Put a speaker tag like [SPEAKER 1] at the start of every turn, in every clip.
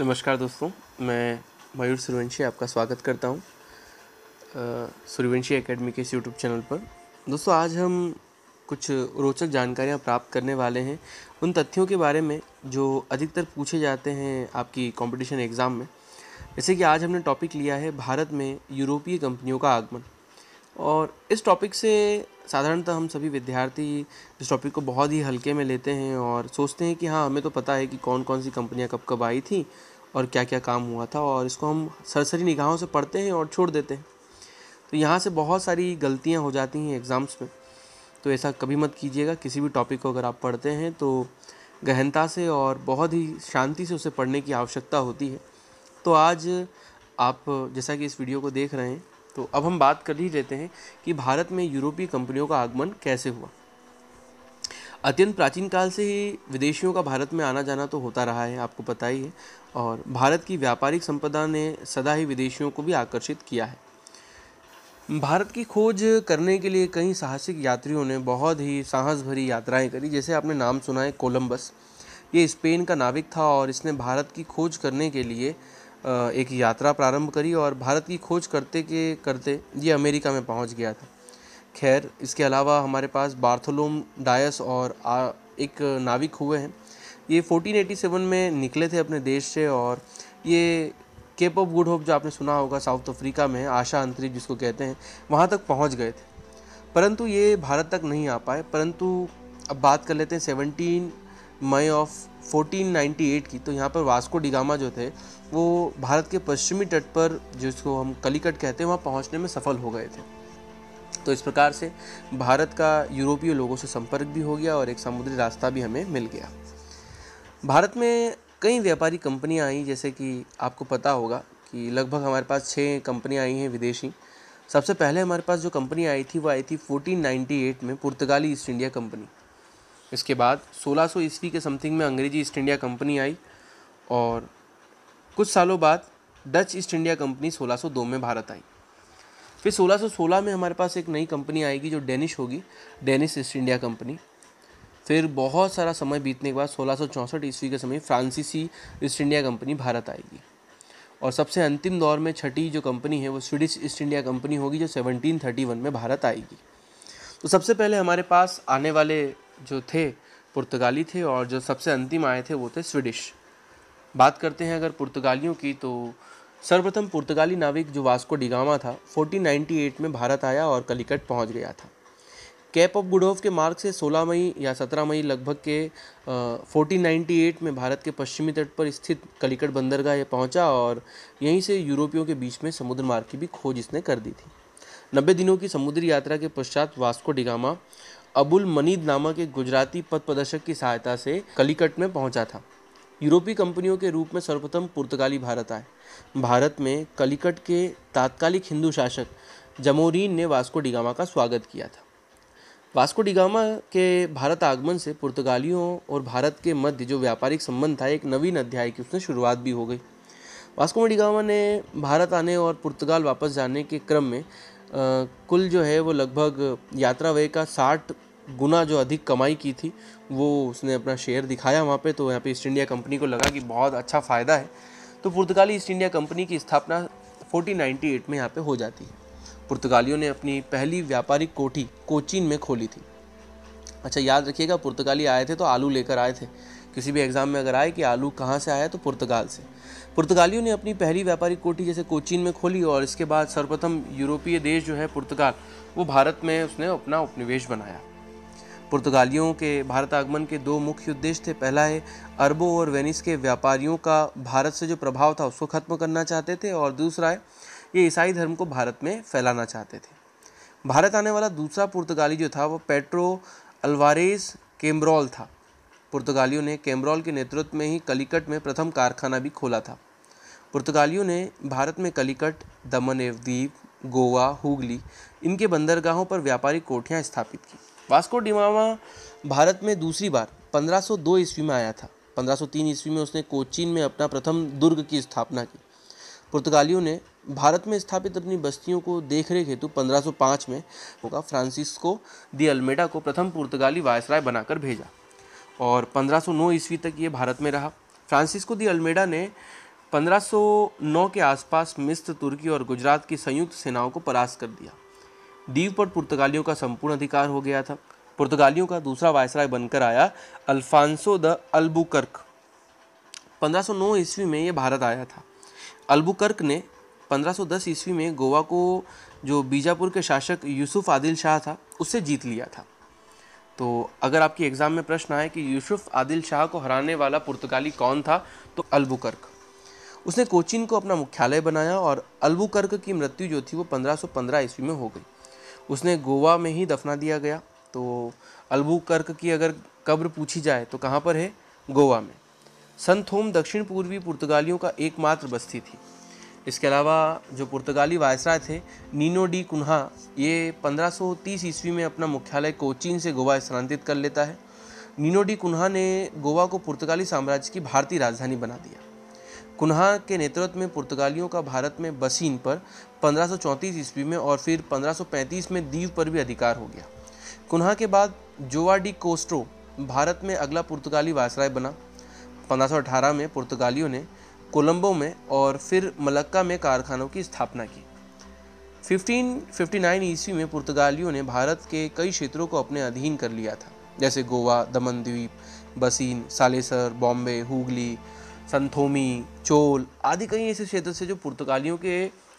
[SPEAKER 1] नमस्कार दोस्तों मैं मयूर सूर्यवंशी आपका स्वागत करता हूँ सूर्यवंशी एकेडमी के इस यूट्यूब चैनल पर दोस्तों आज हम कुछ रोचक जानकारियाँ प्राप्त करने वाले हैं उन तथ्यों के बारे में जो अधिकतर पूछे जाते हैं आपकी कंपटीशन एग्ज़ाम में जैसे कि आज हमने टॉपिक लिया है भारत में यूरोपीय कंपनियों का आगमन और इस टॉपिक से साधारणतः हम सभी विद्यार्थी इस टॉपिक को बहुत ही हल्के में लेते हैं और सोचते हैं कि हाँ हमें तो पता है कि कौन कौन सी कंपनियाँ कब कब आई थी और क्या क्या काम हुआ था और इसको हम सरसरी निगाहों से पढ़ते हैं और छोड़ देते हैं तो यहाँ से बहुत सारी गलतियाँ हो जाती हैं एग्ज़ाम्स में तो ऐसा कभी मत कीजिएगा किसी भी टॉपिक को अगर आप पढ़ते हैं तो गहनता से और बहुत ही शांति से उसे पढ़ने की आवश्यकता होती है तो आज आप जैसा कि इस वीडियो को देख रहे हैं तो अब हम बात कर ही लेते हैं कि भारत में यूरोपीय कंपनियों का आगमन कैसे हुआ अत्यंत प्राचीन काल से ही विदेशियों का भारत में आना जाना तो होता रहा है आपको पता ही है और भारत की व्यापारिक संपदा ने सदा ही विदेशियों को भी आकर्षित किया है भारत की खोज करने के लिए कई साहसिक यात्रियों ने बहुत ही साहस भरी यात्राएं करी जैसे आपने नाम सुना है कोलम्बस ये स्पेन का नाविक था और इसने भारत की खोज करने के लिए एक यात्रा प्रारंभ करी और भारत की खोज करते के करते ये अमेरिका में पहुंच गया था खैर इसके अलावा हमारे पास बार्थोलोम डायस और आ, एक नाविक हुए हैं ये 1487 में निकले थे अपने देश से और ये केप ऑफ गुड होप जो आपने सुना होगा साउथ अफ्रीका में आशा अंतरिक्ष जिसको कहते हैं वहाँ तक पहुँच गए थे परंतु ये भारत तक नहीं आ पाए परंतु अब बात कर लेते हैं सेवनटीन मई ऑफ 1498 की तो यहाँ पर वास्को डिगामा जो थे वो भारत के पश्चिमी तट पर जिसको हम कलिकट कहते हैं वहाँ पहुँचने में सफल हो गए थे तो इस प्रकार से भारत का यूरोपीय लोगों से संपर्क भी हो गया और एक समुद्री रास्ता भी हमें मिल गया भारत में कई व्यापारी कंपनियाँ आई जैसे कि आपको पता होगा कि लगभग हमारे पास छः कंपनियाँ आई हैं विदेशी सबसे पहले हमारे पास जो कंपनी आई थी वो आई थी 1498 में पुर्तगाली ईस्ट इंडिया कंपनी इसके बाद 1600 ईस्वी के समथिंग में अंग्रेजी ईस्ट इंडिया कंपनी आई और कुछ सालों बाद डच ईस्ट इंडिया कंपनी 1602 में भारत आई फिर 1616 में हमारे पास एक नई कंपनी आएगी जो डेनिश होगी डेनिश ईस्ट इंडिया कंपनी फिर बहुत सारा समय बीतने के बाद सोलह ईस्वी के समय फ्रांसीसी ईस्ट इंडिया कंपनी भारत आएगी और सबसे अंतिम दौर में छठी जो कंपनी है वो स्वीडिश ईस्ट इंडिया कंपनी होगी जो 1731 में भारत आएगी तो सबसे पहले हमारे पास आने वाले जो थे पुर्तगाली थे और जो सबसे अंतिम आए थे वो थे स्वीडिश बात करते हैं अगर पुर्तगालियों की तो सर्वप्रथम पुर्तगाली नाविक जो वास्को डिगामा था 1498 में भारत आया और कलिकट पहुंच गया था कैप ऑफ गुड के मार्ग से 16 मई या 17 मई लगभग के फोर्टीन 1498 में भारत के पश्चिमी तट पर स्थित कलिकट बंदरगाह ये पहुंचा और यहीं से यूरोपियों के बीच में समुद्र मार्ग की भी खोज इसने कर दी थी नब्बे दिनों की समुद्री यात्रा के पश्चात वास्को डिगामा अबुल मनीद नामक एक गुजराती पथ प्रदर्शक की सहायता से कलिकट में पहुंचा था यूरोपीय कंपनियों के रूप में सर्वप्रथम पुर्तगाली भारत आए भारत में कलिकट के तात्कालिक हिंदू शासक जमोरीन ने वास्को डिगामा का स्वागत किया था वास्को डिगामा के भारत आगमन से पुर्तगालियों और भारत के मध्य जो व्यापारिक संबंध था एक नवीन अध्याय की उसने शुरुआत भी हो गई वास्को डिगामा ने भारत आने और पुर्तगाल वापस जाने के क्रम में कुल जो है वो लगभग यात्रा व्यय का साठ गुना जो अधिक कमाई की थी वो उसने अपना शेयर दिखाया वहाँ पे तो यहाँ पे ईस्ट इंडिया कंपनी को लगा कि बहुत अच्छा फ़ायदा है तो पुर्तगाली ईस्ट इंडिया कंपनी की स्थापना 1498 में यहाँ पे हो जाती है पुर्तगालियों ने अपनी पहली व्यापारिक कोठी कोचीन में खोली थी अच्छा याद रखिएगा पुर्तगाली आए थे तो आलू लेकर आए थे किसी भी एग्ज़ाम में अगर आए कि आलू कहाँ से आया तो पुर्तगाल से पुर्तगालियों ने अपनी पहली व्यापारिक कोठी जैसे कोचीन में खोली और इसके बाद सर्वप्रथम यूरोपीय देश जो है पुर्तगाल वो भारत में उसने अपना उपनिवेश बनाया पुर्तगालियों के भारत आगमन के दो मुख्य उद्देश्य थे पहला है अरबों और वेनिस के व्यापारियों का भारत से जो प्रभाव था उसको ख़त्म करना चाहते थे और दूसरा है ये ईसाई धर्म को भारत में फैलाना चाहते थे भारत आने वाला दूसरा पुर्तगाली जो था वो पेट्रो अलवारेस केम्ब्रॉल था पुर्तगालियों ने कैमरॉल के नेतृत्व में ही कलिकट में प्रथम कारखाना भी खोला था पुर्तगालियों ने भारत में कलिकट दमन एवदीप गोवा हुगली इनके बंदरगाहों पर व्यापारिक कोठियाँ स्थापित की वास्को डिमामा भारत में दूसरी बार 1502 ईस्वी में आया था 1503 ईस्वी में उसने कोचीन में अपना प्रथम दुर्ग की स्थापना की पुर्तगालियों ने भारत में स्थापित अपनी बस्तियों को देखरेख हेतु 1505 में होगा फ्रांसिस्को दी अल्मेडा को प्रथम पुर्तगाली वायसराय बनाकर भेजा और 1509 ईस्वी तक ये भारत में रहा फ्रांसिस्को दी अल्मेडा ने 1509 के आसपास मिस्र तुर्की और गुजरात की संयुक्त सेनाओं को परास्त कर दिया द्वीप पर पुर्तगालियों का संपूर्ण अधिकार हो गया था पुर्तगालियों का दूसरा वायसराय बनकर आया अल्फांसो द अल्बुकर्क 1509 ईस्वी में ये भारत आया था अल्बुकर्क ने 1510 ईस्वी में गोवा को जो बीजापुर के शासक यूसुफ आदिल शाह था उससे जीत लिया था तो अगर आपकी एग्ज़ाम में प्रश्न आए कि यूसुफ आदिल शाह को हराने वाला पुर्तगाली कौन था तो अल्बुकर्क उसने कोचिन को अपना मुख्यालय बनाया और अल्बुकर्क की मृत्यु जो थी वो 1515 ईस्वी में हो गई उसने गोवा में ही दफना दिया गया तो अल्बुकर्क की अगर कब्र पूछी जाए तो कहाँ पर है गोवा में होम दक्षिण पूर्वी पुर्तगालियों का एकमात्र बस्ती थी इसके अलावा जो पुर्तगाली वायसराय थे नीनो डी कुन्हा ये 1530 ईस्वी में अपना मुख्यालय कोचीन से गोवा स्थानांतरित कर लेता है नीनो डी कुन्हा ने गोवा को पुर्तगाली साम्राज्य की भारतीय राजधानी बना दिया कुन्हा के नेतृत्व में पुर्तगालियों का भारत में बसीन पर 1534 ईस्वी में और फिर 1535 में दीव पर भी अधिकार हो गया कुन्हा के बाद जोवा डी कोस्ट्रो भारत में अगला पुर्तगाली वायसराय बना 1518 में पुर्तगालियों ने कोलंबो में और फिर मलक्का में कारखानों की स्थापना की 1559 ईस्वी में पुर्तगालियों ने भारत के कई क्षेत्रों को अपने अधीन कर लिया था जैसे गोवा दमन द्वीप बसीन सालेसर बॉम्बे हुगली संथोमी चोल आदि कई ऐसे क्षेत्र से जो पुर्तगालियों के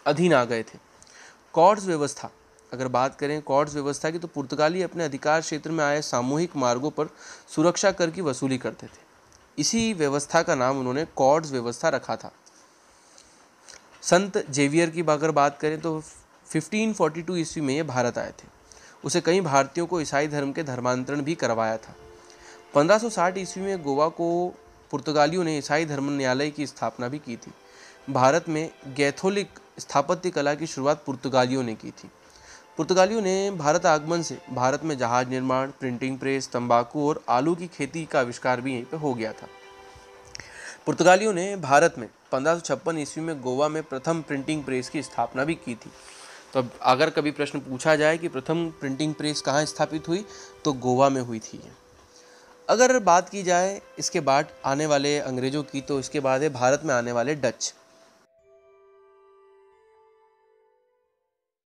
[SPEAKER 1] अधीन आ गए थे कॉर्ड्स व्यवस्था अगर बात करें कॉर्ड्स व्यवस्था की तो पुर्तगाली अपने अधिकार क्षेत्र में आए सामूहिक मार्गों पर सुरक्षा कर की वसूली करते थे इसी व्यवस्था का नाम उन्होंने कॉर्ड्स व्यवस्था रखा था संत जेवियर की अगर बात करें तो 1542 ईस्वी में ये भारत आए थे उसे कई भारतीयों को ईसाई धर्म के धर्मांतरण भी करवाया था 1560 ईस्वी में गोवा को पुर्तगालियों ने ईसाई धर्म न्यायालय की स्थापना भी की थी भारत में गैथोलिक स्थापत्य कला की शुरुआत पुर्तगालियों ने की थी पुर्तगालियों ने भारत आगमन से भारत में जहाज निर्माण प्रिंटिंग प्रेस तंबाकू और आलू की खेती का आविष्कार भी यहीं पर हो गया था पुर्तगालियों ने भारत में पंद्रह ईस्वी में गोवा में प्रथम प्रिंटिंग प्रेस की स्थापना भी की थी तो अब अगर कभी प्रश्न पूछा जाए कि प्रथम प्रिंटिंग प्रेस कहाँ स्थापित हुई तो गोवा में हुई थी अगर बात की जाए इसके बाद आने वाले अंग्रेज़ों की तो इसके बाद है भारत में आने वाले डच